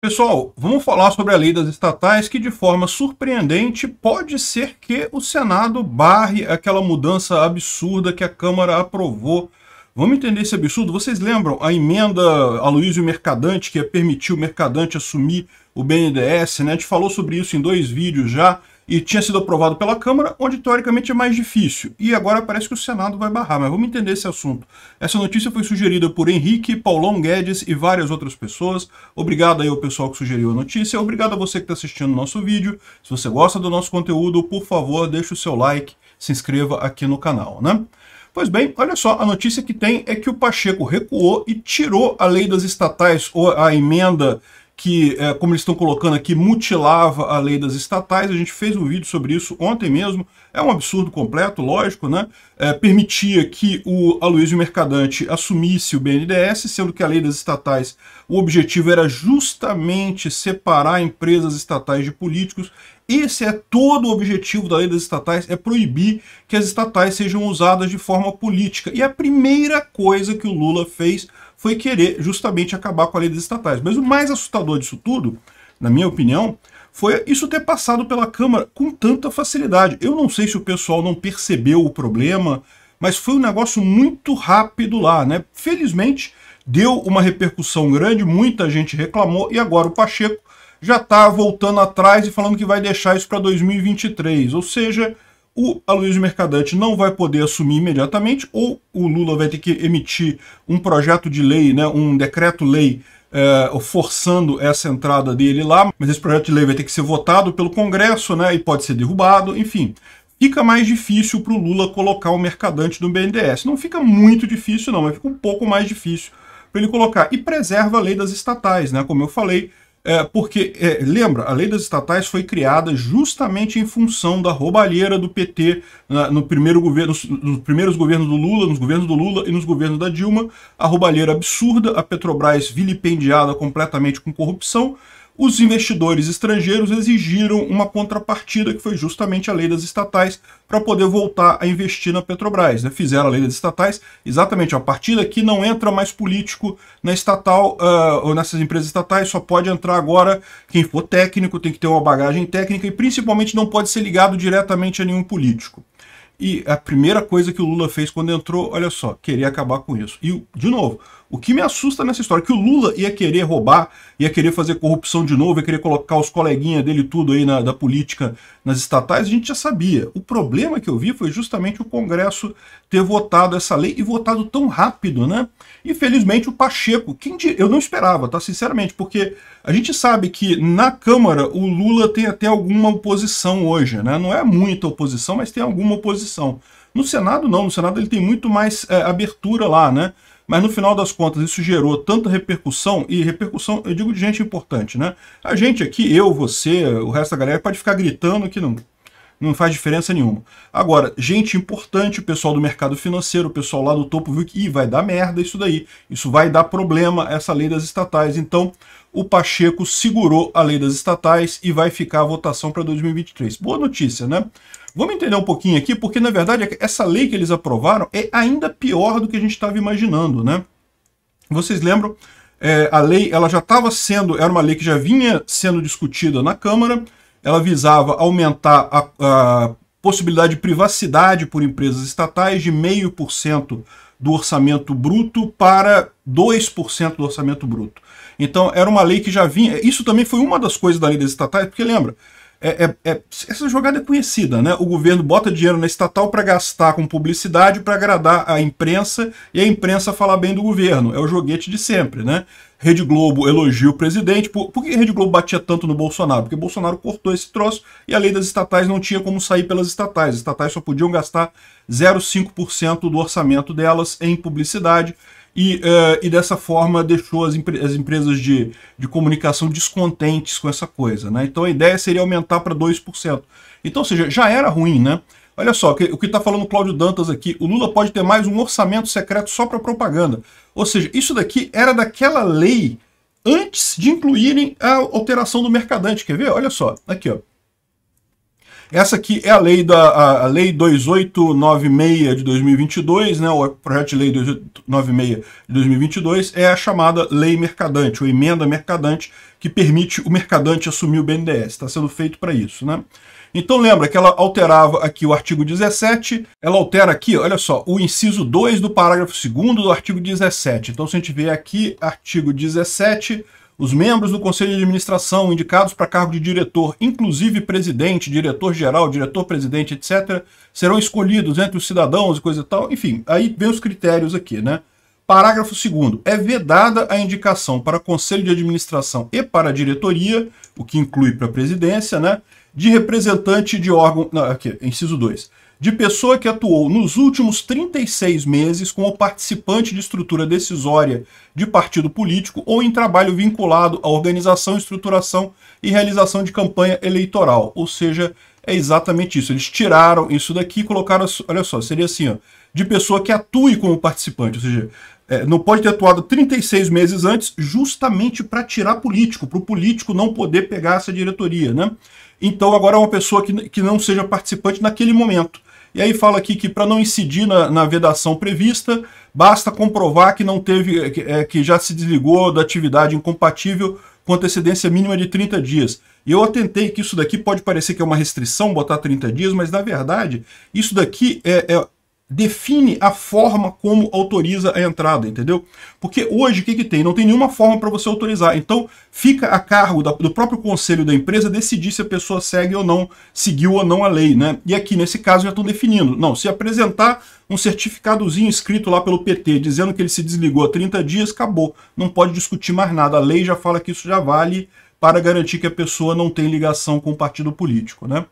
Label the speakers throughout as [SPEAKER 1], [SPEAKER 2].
[SPEAKER 1] Pessoal, vamos falar sobre a lei das estatais que, de forma surpreendente, pode ser que o Senado barre aquela mudança absurda que a Câmara aprovou. Vamos entender esse absurdo? Vocês lembram a emenda Aloysio Mercadante, que permitiu o Mercadante assumir o BNDES? Né? A gente falou sobre isso em dois vídeos já e tinha sido aprovado pela Câmara, onde teoricamente é mais difícil. E agora parece que o Senado vai barrar, mas vamos entender esse assunto. Essa notícia foi sugerida por Henrique, Paulão Guedes e várias outras pessoas. Obrigado aí ao pessoal que sugeriu a notícia, obrigado a você que está assistindo o nosso vídeo. Se você gosta do nosso conteúdo, por favor, deixe o seu like, se inscreva aqui no canal, né? Pois bem, olha só, a notícia que tem é que o Pacheco recuou e tirou a lei das estatais, ou a emenda que, é, como eles estão colocando aqui, mutilava a lei das estatais. A gente fez um vídeo sobre isso ontem mesmo. É um absurdo completo, lógico, né? É, permitia que o Aloysio Mercadante assumisse o BNDES, sendo que a lei das estatais, o objetivo era justamente separar empresas estatais de políticos. Esse é todo o objetivo da lei das estatais, é proibir que as estatais sejam usadas de forma política. E é a primeira coisa que o Lula fez foi querer justamente acabar com a lei das estatais. Mas o mais assustador disso tudo, na minha opinião, foi isso ter passado pela Câmara com tanta facilidade. Eu não sei se o pessoal não percebeu o problema, mas foi um negócio muito rápido lá, né? Felizmente, deu uma repercussão grande, muita gente reclamou, e agora o Pacheco já está voltando atrás e falando que vai deixar isso para 2023. Ou seja, o Aloysio Mercadante não vai poder assumir imediatamente, ou o Lula vai ter que emitir um projeto de lei, né, um decreto-lei é, forçando essa entrada dele lá, mas esse projeto de lei vai ter que ser votado pelo Congresso né, e pode ser derrubado, enfim. Fica mais difícil para o Lula colocar o mercadante no BNDES. Não fica muito difícil, não, mas fica um pouco mais difícil para ele colocar. E preserva a lei das estatais, né? Como eu falei, é, porque, é, lembra, a lei das estatais foi criada justamente em função da roubalheira do PT na, no primeiro governo, nos, nos, primeiros governos do Lula, nos governos do Lula e nos governos da Dilma, a roubalheira absurda, a Petrobras vilipendiada completamente com corrupção, os investidores estrangeiros exigiram uma contrapartida, que foi justamente a lei das estatais, para poder voltar a investir na Petrobras. Né? Fizeram a lei das estatais exatamente a partir daqui não entra mais político na estatal uh, ou nessas empresas estatais, só pode entrar agora quem for técnico, tem que ter uma bagagem técnica e principalmente não pode ser ligado diretamente a nenhum político. E a primeira coisa que o Lula fez quando entrou, olha só, queria acabar com isso. E, de novo, o que me assusta nessa história é que o Lula ia querer roubar, ia querer fazer corrupção de novo, ia querer colocar os coleguinhas dele tudo aí na, da política nas estatais, a gente já sabia. O problema que eu vi foi justamente o Congresso ter votado essa lei e votado tão rápido, né? Infelizmente o Pacheco, quem eu não esperava, tá? Sinceramente, porque a gente sabe que na Câmara o Lula tem até alguma oposição hoje, né? Não é muita oposição, mas tem alguma oposição. No Senado não, no Senado ele tem muito mais é, abertura lá, né? Mas no final das contas, isso gerou tanta repercussão, e repercussão, eu digo de gente importante, né? A gente aqui, eu, você, o resto da galera, pode ficar gritando que não, não faz diferença nenhuma. Agora, gente importante, o pessoal do mercado financeiro, o pessoal lá do topo viu que vai dar merda isso daí, isso vai dar problema, essa lei das estatais. Então, o Pacheco segurou a lei das estatais e vai ficar a votação para 2023. Boa notícia, né? Vamos entender um pouquinho aqui, porque na verdade essa lei que eles aprovaram é ainda pior do que a gente estava imaginando, né? Vocês lembram? É, a lei ela já estava sendo, era uma lei que já vinha sendo discutida na Câmara, ela visava aumentar a, a possibilidade de privacidade por empresas estatais de 0,5% do orçamento bruto para 2% do orçamento bruto. Então era uma lei que já vinha, isso também foi uma das coisas da lei das estatais, porque lembra, é, é, é, essa jogada é conhecida, né? O governo bota dinheiro na estatal para gastar com publicidade, para agradar a imprensa e a imprensa falar bem do governo. É o joguete de sempre, né? Rede Globo elogia o presidente. Por, por que Rede Globo batia tanto no Bolsonaro? Porque Bolsonaro cortou esse troço e a lei das estatais não tinha como sair pelas estatais. As estatais só podiam gastar 0,5% do orçamento delas em publicidade e, uh, e dessa forma deixou as, empre as empresas de, de comunicação descontentes com essa coisa. Né? Então a ideia seria aumentar para 2%. Então, ou seja, já era ruim, né? Olha só, o que está falando o Cláudio Dantas aqui, o Lula pode ter mais um orçamento secreto só para propaganda. Ou seja, isso daqui era daquela lei antes de incluírem a alteração do mercadante. Quer ver? Olha só, aqui ó. Essa aqui é a lei da a, a lei 2896 de 2022, né? O projeto de lei 2896 de 2022 é a chamada lei mercadante, ou emenda mercadante, que permite o mercadante assumir o BNDES. Está sendo feito para isso, né? Então lembra que ela alterava aqui o artigo 17, ela altera aqui, olha só, o inciso 2 do parágrafo 2 do artigo 17. Então se a gente vê aqui, artigo 17, os membros do Conselho de Administração indicados para cargo de diretor, inclusive presidente, diretor-geral, diretor-presidente, etc., serão escolhidos entre os cidadãos e coisa e tal. Enfim, aí vem os critérios aqui, né? Parágrafo 2 É vedada a indicação para conselho de administração e para diretoria, o que inclui para a presidência, né, de representante de órgão, não, aqui, inciso 2 de pessoa que atuou nos últimos 36 meses como participante de estrutura decisória de partido político ou em trabalho vinculado à organização, estruturação e realização de campanha eleitoral. Ou seja, é exatamente isso. Eles tiraram isso daqui e colocaram, olha só, seria assim, ó, de pessoa que atue como participante, ou seja, é, não pode ter atuado 36 meses antes, justamente para tirar político, para o político não poder pegar essa diretoria, né? Então agora é uma pessoa que, que não seja participante naquele momento. E aí fala aqui que para não incidir na, na, vedação prevista, basta comprovar que não teve, que, é, que já se desligou da atividade incompatível com antecedência mínima de 30 dias. E eu atentei que isso daqui pode parecer que é uma restrição botar 30 dias, mas na verdade isso daqui é, é define a forma como autoriza a entrada, entendeu? Porque hoje o que, que tem? Não tem nenhuma forma para você autorizar. Então fica a cargo da, do próprio conselho da empresa decidir se a pessoa segue ou não, seguiu ou não a lei, né? E aqui nesse caso já estão definindo. Não, se apresentar um certificadozinho escrito lá pelo PT dizendo que ele se desligou há 30 dias, acabou. Não pode discutir mais nada. A lei já fala que isso já vale para garantir que a pessoa não tem ligação com o partido político, né?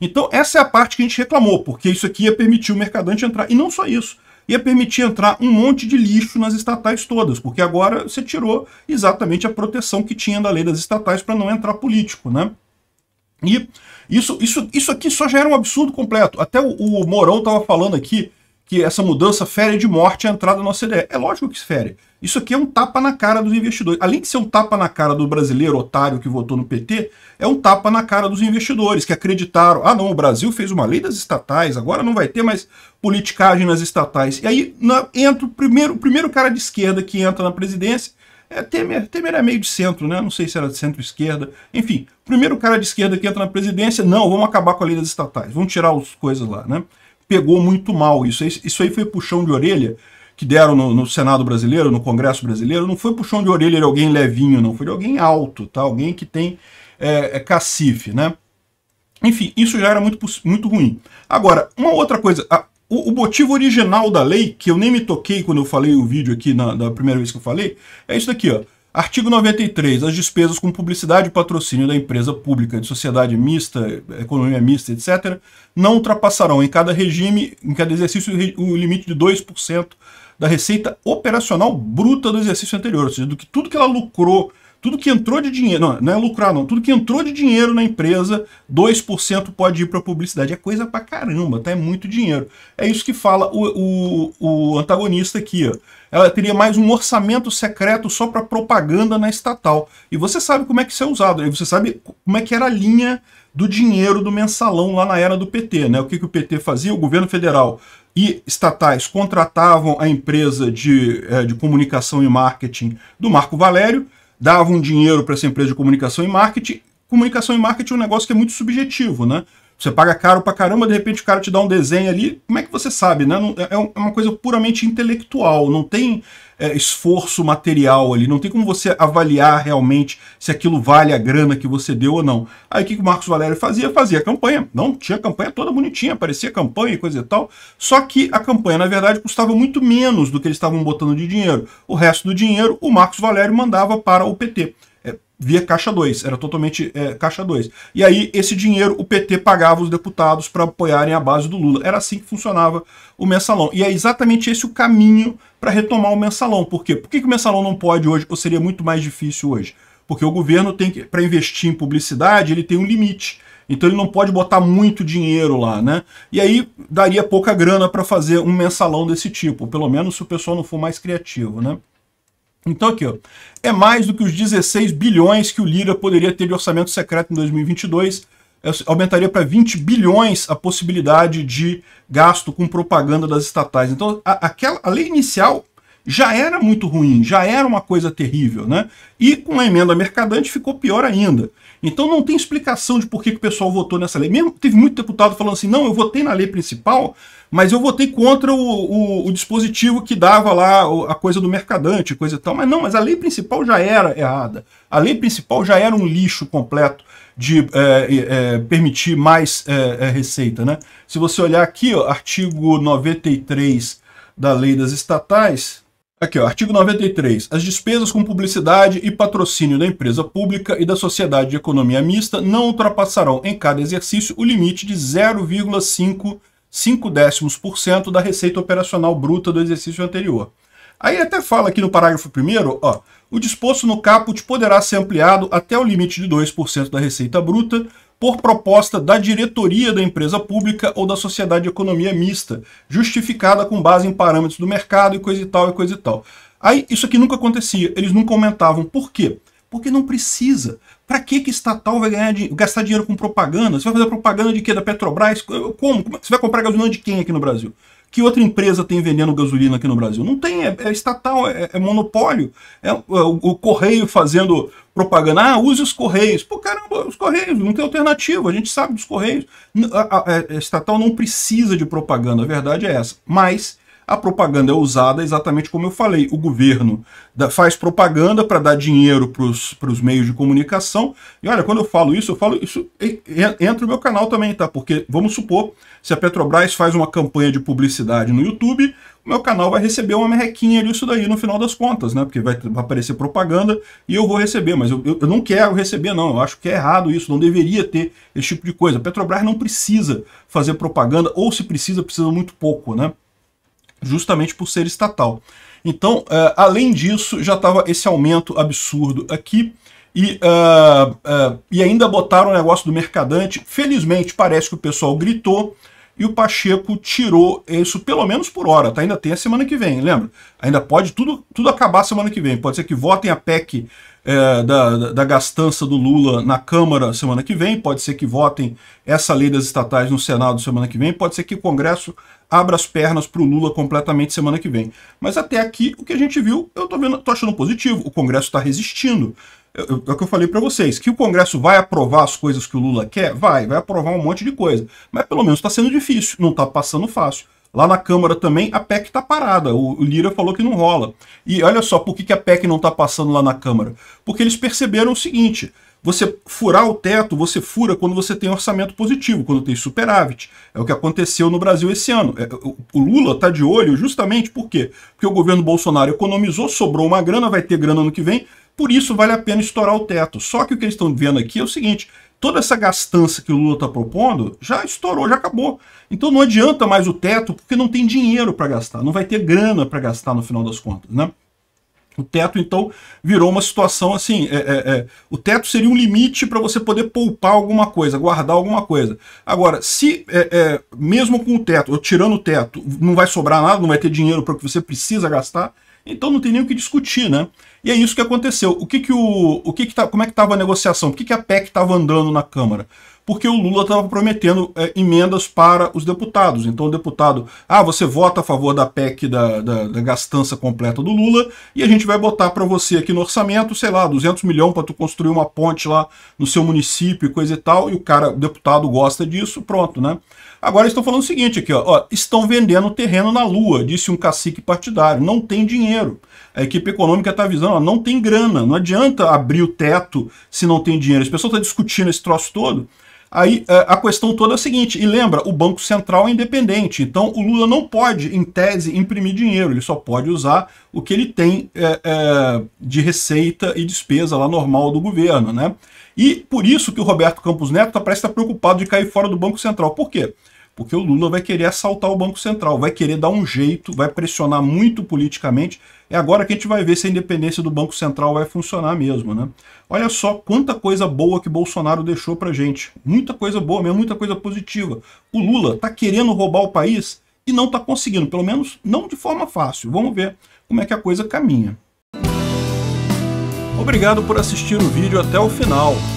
[SPEAKER 1] Então, essa é a parte que a gente reclamou, porque isso aqui ia permitir o mercadante entrar. E não só isso, ia permitir entrar um monte de lixo nas estatais todas, porque agora você tirou exatamente a proteção que tinha da lei das estatais para não entrar político, né? E isso, isso, isso aqui só já era um absurdo completo. Até o, o Morão estava falando aqui que essa mudança fere de morte a entrada na OCDE. É lógico que fere. Isso aqui é um tapa na cara dos investidores. Além de ser um tapa na cara do brasileiro otário que votou no PT, é um tapa na cara dos investidores que acreditaram: ah, não, o Brasil fez uma lei das estatais, agora não vai ter mais politicagem nas estatais. E aí na, entra o primeiro, o primeiro cara de esquerda que entra na presidência. É, Temer, Temer é meio de centro, né? Não sei se era de centro-esquerda. Enfim, primeiro cara de esquerda que entra na presidência, não, vamos acabar com a lei das estatais, vamos tirar as coisas lá, né? pegou muito mal. Isso aí, isso aí foi puxão de orelha que deram no, no, Senado brasileiro, no Congresso brasileiro, não foi puxão de orelha de alguém levinho, não. Foi de alguém alto, tá? Alguém que tem é, é, cacife, né? Enfim, isso já era muito, muito ruim. Agora, uma outra coisa... A, o, o, motivo original da lei, que eu nem me toquei quando eu falei o vídeo aqui, na, da primeira vez que eu falei, é isso daqui, ó. Artigo 93. As despesas com publicidade e patrocínio da empresa pública, de sociedade mista, economia mista, etc., não ultrapassarão em cada regime, em cada exercício, o limite de 2% da receita operacional bruta do exercício anterior, ou seja, do que tudo que ela lucrou tudo que entrou de dinheiro, não, não é lucrar não, tudo que entrou de dinheiro na empresa, 2% pode ir para publicidade. É coisa para caramba, tá? É muito dinheiro. É isso que fala o, o, o antagonista aqui, ó. Ela teria mais um orçamento secreto só para propaganda na estatal. E você sabe como é que isso é usado, e você sabe como é que era a linha do dinheiro do mensalão lá na era do PT, né? O que, que o PT fazia? O governo federal e estatais contratavam a empresa de, eh, de comunicação e marketing do Marco Valério, dava um dinheiro para essa empresa de comunicação e marketing. Comunicação e marketing é um negócio que é muito subjetivo, né? Você paga caro pra caramba, de repente o cara te dá um desenho ali. Como é que você sabe, né? É, é, é uma coisa puramente intelectual, não tem é, esforço material ali, não tem como você avaliar realmente se aquilo vale a grana que você deu ou não. Aí o que, que o Marcos Valério fazia? Fazia campanha. Não, tinha campanha toda bonitinha, aparecia campanha e coisa e tal. Só que a campanha, na verdade, custava muito menos do que eles estavam botando de dinheiro. O resto do dinheiro, o Marcos Valério mandava para o PT via Caixa 2, era totalmente é, Caixa 2. E aí, esse dinheiro, o PT pagava os deputados para apoiarem a base do Lula. Era assim que funcionava o mensalão. E é exatamente esse o caminho para retomar o mensalão. Por quê? Por que, que o mensalão não pode hoje, ou seria muito mais difícil hoje? Porque o governo tem que, para investir em publicidade, ele tem um limite. Então ele não pode botar muito dinheiro lá, né? E aí daria pouca grana para fazer um mensalão desse tipo, pelo menos se o pessoal não for mais criativo, né? Então aqui, ó, é mais do que os 16 bilhões que o Lira poderia ter de orçamento secreto em 2022, é, aumentaria para 20 bilhões a possibilidade de gasto com propaganda das estatais. Então, a, aquela, a lei inicial já era muito ruim, já era uma coisa terrível, né? E com a emenda mercadante ficou pior ainda. Então não tem explicação de por que, que o pessoal votou nessa lei. Mesmo teve muito deputado falando assim, não, eu votei na lei principal, mas eu votei contra o, o, o dispositivo que dava lá a coisa do mercadante, coisa e tal. Mas não, mas a lei principal já era errada. A lei principal já era um lixo completo de é, é, permitir mais é, é, receita, né? Se você olhar aqui, ó, artigo 93 da lei das estatais, Aqui, ó, artigo 93. As despesas com publicidade e patrocínio da empresa pública e da sociedade de economia mista não ultrapassarão em cada exercício o limite de 0,5 décimos por cento da receita operacional bruta do exercício anterior. Aí até fala aqui no parágrafo 1 ó, o disposto no caput poderá ser ampliado até o limite de 2% da receita bruta, por proposta da diretoria da empresa pública ou da sociedade de economia mista, justificada com base em parâmetros do mercado e coisa e tal e coisa e tal. Aí isso aqui nunca acontecia, eles nunca comentavam por quê? Porque não precisa. Para que que estatal vai ganhar gastar dinheiro com propaganda? Você vai fazer propaganda de quê? Da Petrobras? Como? É você vai comprar gasolina de quem aqui no Brasil? Que outra empresa tem vendendo gasolina aqui no Brasil? Não tem, é, é estatal, é, é monopólio. É, é o, o, Correio fazendo propaganda, ah, use os Correios. Pô, caramba, os Correios, não tem alternativa, a gente sabe dos Correios. A, a, a é, estatal não precisa de propaganda, a verdade é essa. Mas a propaganda é usada exatamente como eu falei. O governo faz propaganda para dar dinheiro para os meios de comunicação. E olha, quando eu falo isso, eu falo isso entra o meu canal também, tá? Porque vamos supor, se a Petrobras faz uma campanha de publicidade no YouTube, o meu canal vai receber uma merrequinha disso daí no final das contas, né? Porque vai aparecer propaganda e eu vou receber. Mas eu, eu não quero receber, não. Eu acho que é errado isso. Não deveria ter esse tipo de coisa. A Petrobras não precisa fazer propaganda, ou se precisa, precisa muito pouco, né? justamente por ser estatal. Então, uh, além disso, já estava esse aumento absurdo aqui. E, uh, uh, e ainda botaram o negócio do mercadante. Felizmente, parece que o pessoal gritou e o Pacheco tirou isso pelo menos por hora, tá? Ainda tem a semana que vem, lembra? Ainda pode tudo, tudo acabar semana que vem. Pode ser que votem a PEC é, da, da gastança do Lula na Câmara semana que vem, pode ser que votem essa lei das estatais no Senado semana que vem, pode ser que o Congresso abra as pernas para o Lula completamente semana que vem. Mas até aqui, o que a gente viu, eu tô, vendo, tô achando positivo, o Congresso está resistindo. É o que eu falei para vocês, que o Congresso vai aprovar as coisas que o Lula quer? Vai, vai aprovar um monte de coisa. Mas pelo menos está sendo difícil, não está passando fácil. Lá na Câmara também, a PEC está parada. O, o Lira falou que não rola. E olha só, por que, que a PEC não está passando lá na Câmara? Porque eles perceberam o seguinte: você furar o teto, você fura quando você tem orçamento positivo, quando tem superávit. É o que aconteceu no Brasil esse ano. É, o Lula está de olho justamente por quê? Porque o governo Bolsonaro economizou, sobrou uma grana, vai ter grana ano que vem, por isso vale a pena estourar o teto. Só que o que eles estão vendo aqui é o seguinte: toda essa gastança que o Lula está propondo já estourou, já acabou. Então não adianta mais o teto, porque não tem dinheiro para gastar, não vai ter grana para gastar no final das contas, né? O teto, então, virou uma situação assim. É, é, é, o teto seria um limite para você poder poupar alguma coisa, guardar alguma coisa. Agora, se é, é, mesmo com o teto, ou tirando o teto, não vai sobrar nada, não vai ter dinheiro para o que você precisa gastar, então não tem nem o que discutir, né? E é isso que aconteceu. O que que o, o que que tá, como é que estava a negociação? O que que a PEC estava andando na Câmara? porque o Lula estava prometendo é, emendas para os deputados. Então o deputado, ah, você vota a favor da PEC da, da, da gastança completa do Lula e a gente vai botar para você aqui no orçamento, sei lá, 200 milhões para tu construir uma ponte lá no seu município e coisa e tal, e o cara, o deputado gosta disso, pronto, né? Agora estão falando o seguinte aqui, ó, ó estão vendendo terreno na lua, disse um cacique partidário, não tem dinheiro. A equipe econômica está avisando, ó, não tem grana, não adianta abrir o teto se não tem dinheiro. As pessoas estão discutindo esse troço todo, Aí é, a questão toda é a seguinte, e lembra, o Banco Central é independente, então o Lula não pode, em tese, imprimir dinheiro, ele só pode usar o que ele tem é, é, de receita e despesa lá normal do governo, né? E por isso que o Roberto Campos Neto tá parece estar preocupado de cair fora do Banco Central. Por quê? Porque o Lula vai querer assaltar o Banco Central, vai querer dar um jeito, vai pressionar muito politicamente. É agora que a gente vai ver se a independência do Banco Central vai funcionar mesmo, né? Olha só quanta coisa boa que Bolsonaro deixou pra gente. Muita coisa boa mesmo, muita coisa positiva. O Lula tá querendo roubar o país e não tá conseguindo, pelo menos não de forma fácil. Vamos ver como é que a coisa caminha. Obrigado por assistir o vídeo até o final.